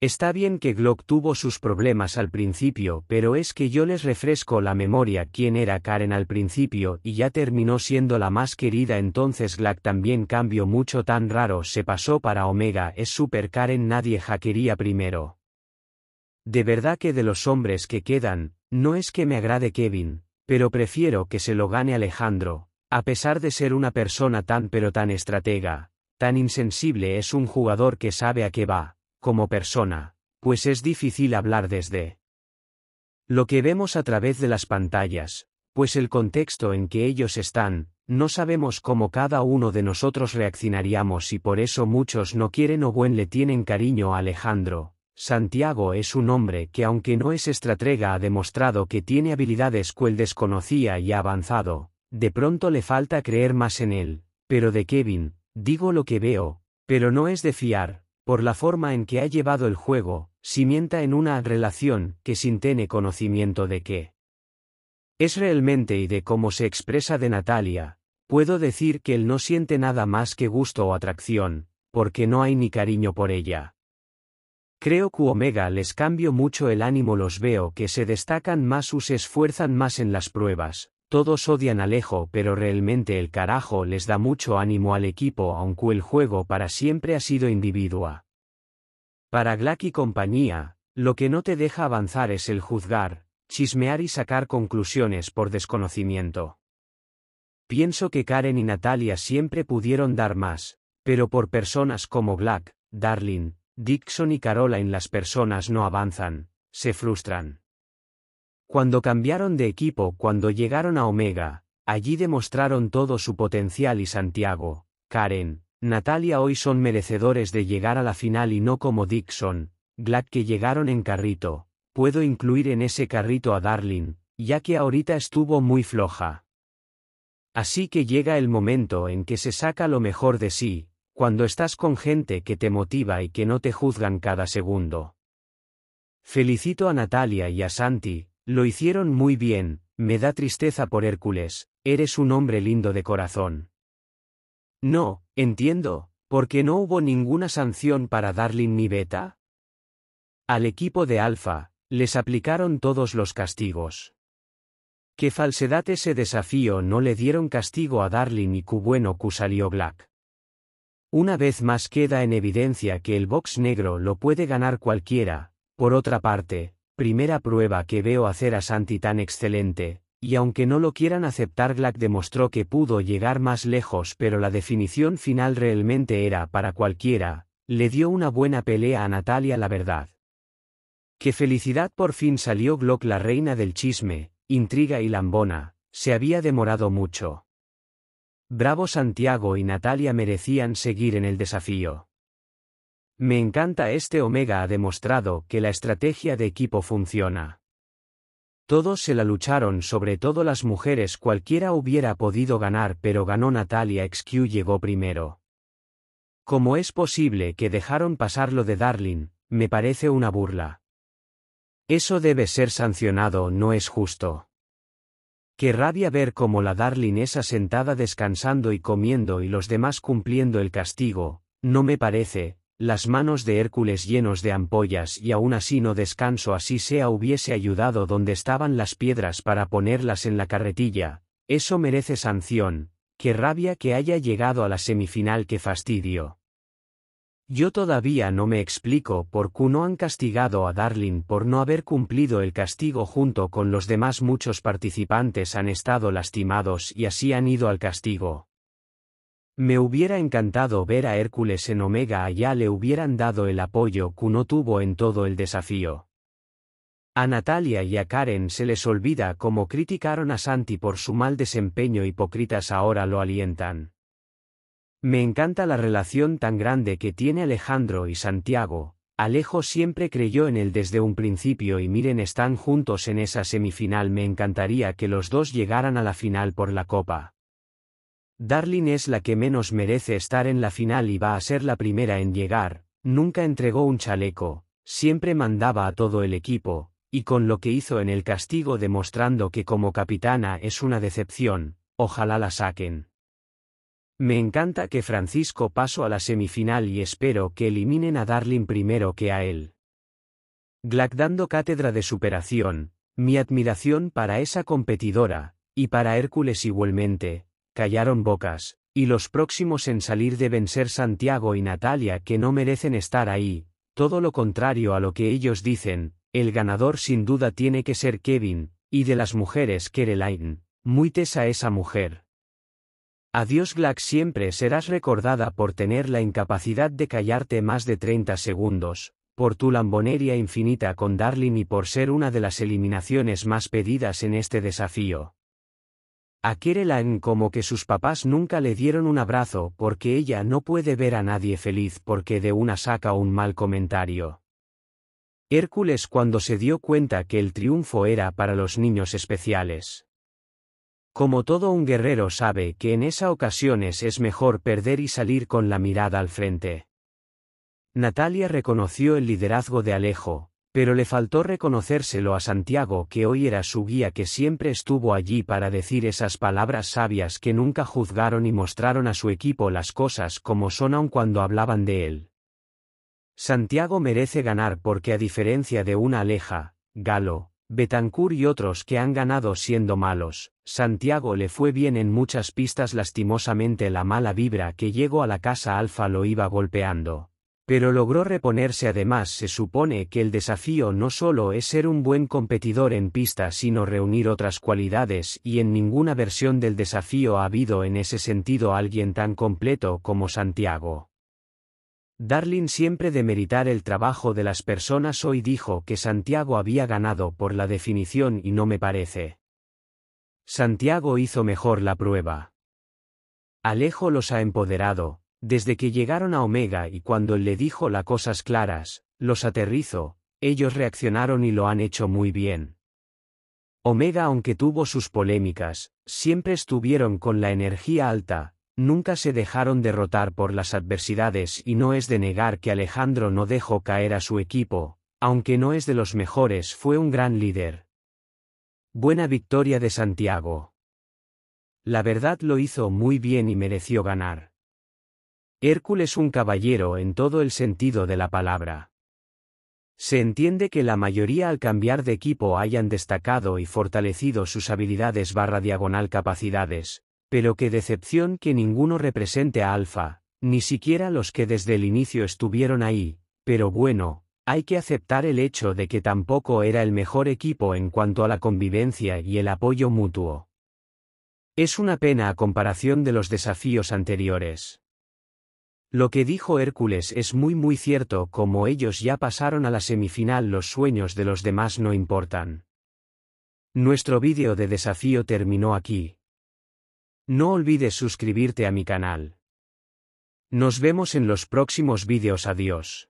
Está bien que Glock tuvo sus problemas al principio, pero es que yo les refresco la memoria quién era Karen al principio y ya terminó siendo la más querida entonces Glock también cambió mucho tan raro se pasó para Omega es super Karen nadie jaquería primero. De verdad que de los hombres que quedan, no es que me agrade Kevin, pero prefiero que se lo gane Alejandro, a pesar de ser una persona tan pero tan estratega, tan insensible es un jugador que sabe a qué va como persona, pues es difícil hablar desde lo que vemos a través de las pantallas, pues el contexto en que ellos están, no sabemos cómo cada uno de nosotros reaccionaríamos y por eso muchos no quieren o buen le tienen cariño a Alejandro. Santiago es un hombre que aunque no es estratega ha demostrado que tiene habilidades que desconocía y ha avanzado, de pronto le falta creer más en él, pero de Kevin, digo lo que veo, pero no es de fiar, por la forma en que ha llevado el juego, simienta en una relación que sin tener conocimiento de qué es realmente y de cómo se expresa de Natalia, puedo decir que él no siente nada más que gusto o atracción, porque no hay ni cariño por ella. Creo que Omega les cambio mucho el ánimo los veo que se destacan más se esfuerzan más en las pruebas, todos odian a lejo, pero realmente el carajo les da mucho ánimo al equipo aunque el juego para siempre ha sido individua. Para Glack y compañía, lo que no te deja avanzar es el juzgar, chismear y sacar conclusiones por desconocimiento. Pienso que Karen y Natalia siempre pudieron dar más, pero por personas como Black, Darling, Dixon y en las personas no avanzan, se frustran. Cuando cambiaron de equipo cuando llegaron a Omega, allí demostraron todo su potencial y Santiago, Karen, Natalia hoy son merecedores de llegar a la final y no como Dixon, Glad que llegaron en carrito, puedo incluir en ese carrito a Darling, ya que ahorita estuvo muy floja. Así que llega el momento en que se saca lo mejor de sí, cuando estás con gente que te motiva y que no te juzgan cada segundo. Felicito a Natalia y a Santi, lo hicieron muy bien, me da tristeza por Hércules, eres un hombre lindo de corazón. No, entiendo, porque no hubo ninguna sanción para Darling ni Beta. Al equipo de Alfa, les aplicaron todos los castigos. Qué falsedad ese desafío no le dieron castigo a Darling y Q bueno Q salió Black. Una vez más queda en evidencia que el box negro lo puede ganar cualquiera, por otra parte, Primera prueba que veo hacer a Santi tan excelente, y aunque no lo quieran aceptar Glock demostró que pudo llegar más lejos pero la definición final realmente era para cualquiera, le dio una buena pelea a Natalia la verdad. Qué felicidad por fin salió Glock la reina del chisme, intriga y lambona, se había demorado mucho. Bravo Santiago y Natalia merecían seguir en el desafío. Me encanta este Omega ha demostrado que la estrategia de equipo funciona. Todos se la lucharon sobre todo las mujeres cualquiera hubiera podido ganar pero ganó Natalia XQ llegó primero. ¿Cómo es posible que dejaron pasar lo de Darling? Me parece una burla. Eso debe ser sancionado, no es justo. Qué rabia ver cómo la Darling es asentada descansando y comiendo y los demás cumpliendo el castigo, no me parece, las manos de Hércules llenos de ampollas y aún así no descanso así sea hubiese ayudado donde estaban las piedras para ponerlas en la carretilla, eso merece sanción, qué rabia que haya llegado a la semifinal que fastidio. Yo todavía no me explico por qué no han castigado a Darling por no haber cumplido el castigo junto con los demás muchos participantes han estado lastimados y así han ido al castigo. Me hubiera encantado ver a Hércules en Omega allá le hubieran dado el apoyo que no tuvo en todo el desafío. A Natalia y a Karen se les olvida cómo criticaron a Santi por su mal desempeño hipócritas ahora lo alientan. Me encanta la relación tan grande que tiene Alejandro y Santiago. Alejo siempre creyó en él desde un principio y miren están juntos en esa semifinal me encantaría que los dos llegaran a la final por la copa. Darling es la que menos merece estar en la final y va a ser la primera en llegar, nunca entregó un chaleco, siempre mandaba a todo el equipo, y con lo que hizo en el castigo demostrando que como capitana es una decepción, ojalá la saquen. Me encanta que Francisco paso a la semifinal y espero que eliminen a Darling primero que a él. Glack dando cátedra de superación, mi admiración para esa competidora, y para Hércules igualmente, callaron bocas, y los próximos en salir deben ser Santiago y Natalia que no merecen estar ahí, todo lo contrario a lo que ellos dicen, el ganador sin duda tiene que ser Kevin, y de las mujeres Kerelaine, muy tesa esa mujer. Adiós Glack siempre serás recordada por tener la incapacidad de callarte más de 30 segundos, por tu lambonería infinita con Darling y por ser una de las eliminaciones más pedidas en este desafío. A en como que sus papás nunca le dieron un abrazo porque ella no puede ver a nadie feliz porque de una saca un mal comentario. Hércules cuando se dio cuenta que el triunfo era para los niños especiales. Como todo un guerrero sabe que en esas ocasiones es mejor perder y salir con la mirada al frente. Natalia reconoció el liderazgo de Alejo, pero le faltó reconocérselo a Santiago que hoy era su guía que siempre estuvo allí para decir esas palabras sabias que nunca juzgaron y mostraron a su equipo las cosas como son aun cuando hablaban de él. Santiago merece ganar porque a diferencia de una Aleja, Galo, Betancourt y otros que han ganado siendo malos, Santiago le fue bien en muchas pistas lastimosamente la mala vibra que llegó a la casa alfa lo iba golpeando. Pero logró reponerse además se supone que el desafío no solo es ser un buen competidor en pista sino reunir otras cualidades y en ninguna versión del desafío ha habido en ese sentido alguien tan completo como Santiago. Darling siempre de meritar el trabajo de las personas hoy dijo que Santiago había ganado por la definición y no me parece. Santiago hizo mejor la prueba. Alejo los ha empoderado, desde que llegaron a Omega y cuando él le dijo las cosas claras, los aterrizó, ellos reaccionaron y lo han hecho muy bien. Omega aunque tuvo sus polémicas, siempre estuvieron con la energía alta, nunca se dejaron derrotar por las adversidades y no es de negar que Alejandro no dejó caer a su equipo, aunque no es de los mejores fue un gran líder. Buena victoria de Santiago. La verdad lo hizo muy bien y mereció ganar. Hércules un caballero en todo el sentido de la palabra. Se entiende que la mayoría al cambiar de equipo hayan destacado y fortalecido sus habilidades barra diagonal capacidades, pero qué decepción que ninguno represente a Alfa, ni siquiera los que desde el inicio estuvieron ahí, pero bueno, hay que aceptar el hecho de que tampoco era el mejor equipo en cuanto a la convivencia y el apoyo mutuo. Es una pena a comparación de los desafíos anteriores. Lo que dijo Hércules es muy muy cierto, como ellos ya pasaron a la semifinal los sueños de los demás no importan. Nuestro vídeo de desafío terminó aquí. No olvides suscribirte a mi canal. Nos vemos en los próximos vídeos adiós.